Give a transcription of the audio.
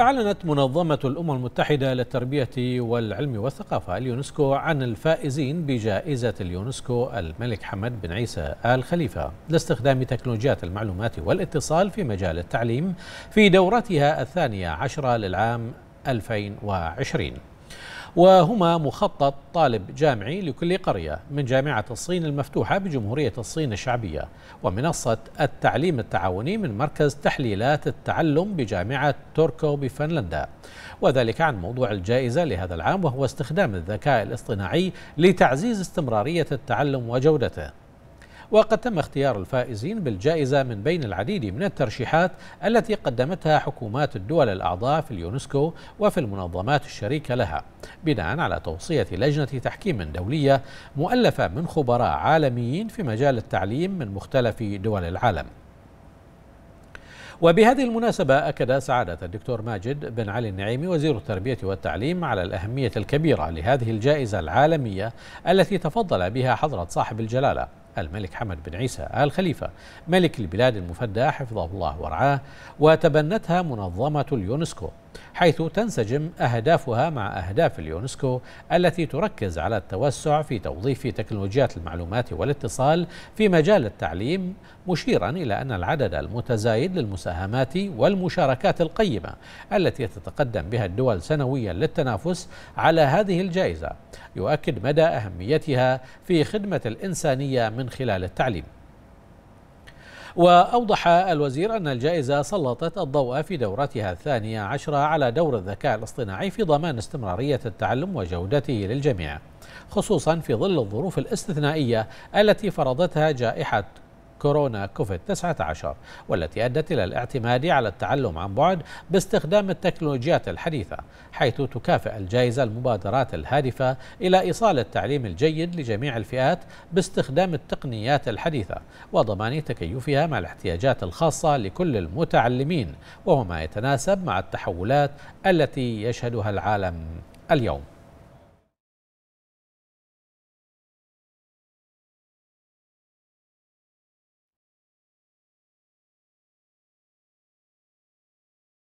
أعلنت منظمة الأمم المتحدة للتربية والعلم والثقافة اليونسكو عن الفائزين بجائزة اليونسكو الملك حمد بن عيسى آل خليفة لاستخدام تكنولوجيات المعلومات والاتصال في مجال التعليم في دورتها الثانية عشرة للعام 2020 وهما مخطط طالب جامعي لكل قرية من جامعة الصين المفتوحة بجمهورية الصين الشعبية ومنصة التعليم التعاوني من مركز تحليلات التعلم بجامعة توركو بفنلندا وذلك عن موضوع الجائزة لهذا العام وهو استخدام الذكاء الاصطناعي لتعزيز استمرارية التعلم وجودته وقد تم اختيار الفائزين بالجائزة من بين العديد من الترشيحات التي قدمتها حكومات الدول الأعضاء في اليونسكو وفي المنظمات الشريكة لها بناء على توصية لجنة تحكيم دولية مؤلفة من خبراء عالميين في مجال التعليم من مختلف دول العالم وبهذه المناسبة أكد سعادة الدكتور ماجد بن علي النعيمي وزير التربية والتعليم على الأهمية الكبيرة لهذه الجائزة العالمية التي تفضل بها حضرة صاحب الجلالة الملك حمد بن عيسى آل خليفة ملك البلاد المفدى حفظه الله ورعاه وتبنتها منظمة اليونسكو حيث تنسجم أهدافها مع أهداف اليونسكو التي تركز على التوسع في توظيف تكنولوجيات المعلومات والاتصال في مجال التعليم مشيرا إلى أن العدد المتزايد للمساهمات والمشاركات القيمة التي تتقدم بها الدول سنويا للتنافس على هذه الجائزة يؤكد مدى أهميتها في خدمة الإنسانية من خلال التعليم وأوضح الوزير أن الجائزة سلطت الضوء في دورتها الثانية عشرة على دور الذكاء الاصطناعي في ضمان استمرارية التعلم وجودته للجميع خصوصا في ظل الظروف الاستثنائية التي فرضتها جائحة كورونا كوفيد 19 والتي أدت إلى الاعتماد على التعلم عن بعد باستخدام التكنولوجيات الحديثة حيث تكافئ الجائزة المبادرات الهادفة إلى إيصال التعليم الجيد لجميع الفئات باستخدام التقنيات الحديثة وضمان تكيفها مع الاحتياجات الخاصة لكل المتعلمين وهو ما يتناسب مع التحولات التي يشهدها العالم اليوم